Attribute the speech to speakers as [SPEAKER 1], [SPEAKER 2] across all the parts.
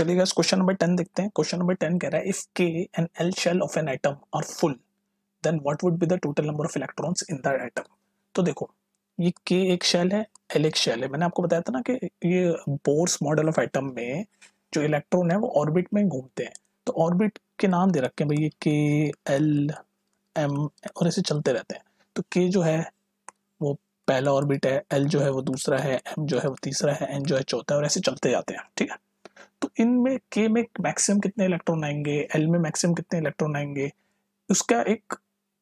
[SPEAKER 1] इस question number ten देखते हैं क्वेश्चन नंबर टेन कह रहा है if K and L shell of an atom are full then what would be the total number of electrons in that atom तो देखो ये के एक शेल है एल एक शेल है मैंने आपको बताया था ना कि ये बोर्स मॉडल ऑफ आइटम में जो इलेक्ट्रॉन है वो ऑर्बिट में घूमते हैं तो ऑर्बिट के नाम दे रखे हैं भाई ये के एल एम और ऐसे चलते रहते हैं तो के जो है वो पहला ऑर्बिट है एल जो है वो दूसरा है एम जो है वो तीसरा है एन जो है चौथा है और ऐसे चलते जाते हैं ठीक है तो इनमें के में मैक्सिमम कितने इलेक्ट्रॉन आएंगे एल में मैक्सिमम कितने इलेक्ट्रॉन आएंगे उसका एक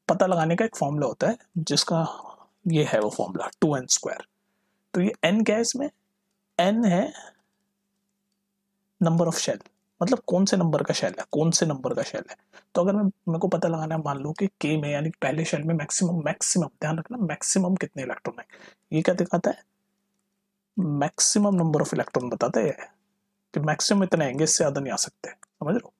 [SPEAKER 1] पता लगाने का एक फॉर्मूला होता है जिसका ये है वो फॉर्मूला टू एन स्क्वायर तो ये एन क्या है इसमें एन है नंबर ऑफ शेल मतलब कौन से नंबर का शेल है कौन से नंबर का शेल है तो अगर मैं मेरे को पता लगाना है मान लो कि के में यानी पहले शेल में मैक्सिमम मैक्सिमम ध्यान रखना मैक्सिमम कितने इलेक्ट्रॉन है ये क्या दिखाता है मैक्सिमम नंबर ऑफ इलेक्ट्रॉन बताता है कि मैक्सिमम इतने आएंगे इससे ज़्यादा नहीं आ सकते समझ लो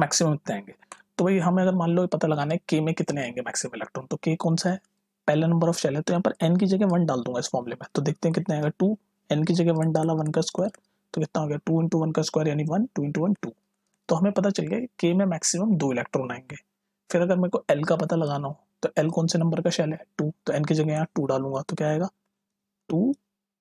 [SPEAKER 1] मैक्सिमम इतने आएंगे तो भाई हमें अगर मान लो पता लगाना है के में कितने आएंगे मैक्सिमम इलेक्ट्रॉन तो के कौन सा है पहले नंबर ऑफ शेल है तो यहाँ पर एन की जगह वन डाल दूंगा इस फॉर्मले में तो देखते हैं कितने आएगा टू एन की जगह वन डाला वन का स्क्वायर तो कितना हो गया टू इंटू वन का स्क्वायर यानी one two into one two तो हमें पता चल गया के में मैक्सिमम दो इलेक्ट्रॉन आएंगे फिर अगर मेरे को एल का पता लगाना हो तो एल कौन से नंबर का शेल है टू तो एन की जगह यहाँ टू डालूंगा तो क्या आएगा टू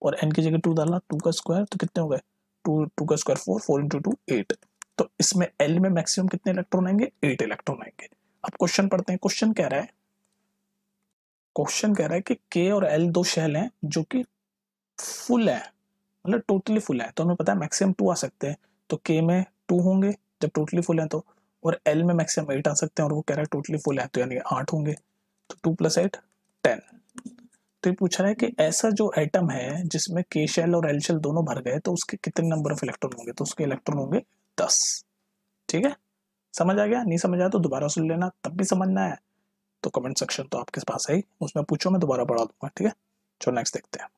[SPEAKER 1] और एन की जगह टू डाला टू का स्क्वायर तो कितने हो गए टू टू का square four four into two eight तो इसमें एल में मैक्सिमम कितने इलेक्ट्रॉन आएंगे एट इलेक्ट्रॉन आएंगे अब क्वेश्चन पढ़ते हैं क्वेश्चन कह रहा है क्वेश्चन कह रहा है कि के और एल दो शेल हैं जो कि फुल है मतलब टोटली फुल है तो हमें पता है मैक्सिमम टू आ सकते हैं तो के में टू होंगे जब टोटली फुल है तो और एल में मैक्सिमम एट आ सकते हैं और वो कह रहा है टोटली फुल है तो यानी आठ होंगे तो टू प्लस एट टेन तो ये पूछ रहा है कि ऐसा जो एटम है जिसमें के शेल और एल शेल दोनों भर गए तो उसके कितने नंबर ऑफ इलेक्ट्रॉन होंगे तो उसके इलेक्ट्रॉन होंगे दस ठीक है समझ आ गया नहीं समझ आया तो दोबारा सुन लेना तब भी समझना है तो कमेंट सेक्शन तो आपके पास है ही उसमें पूछो मैं दोबारा पढ़ा दूंगा ठीक है चलो नेक्स्ट देखते हैं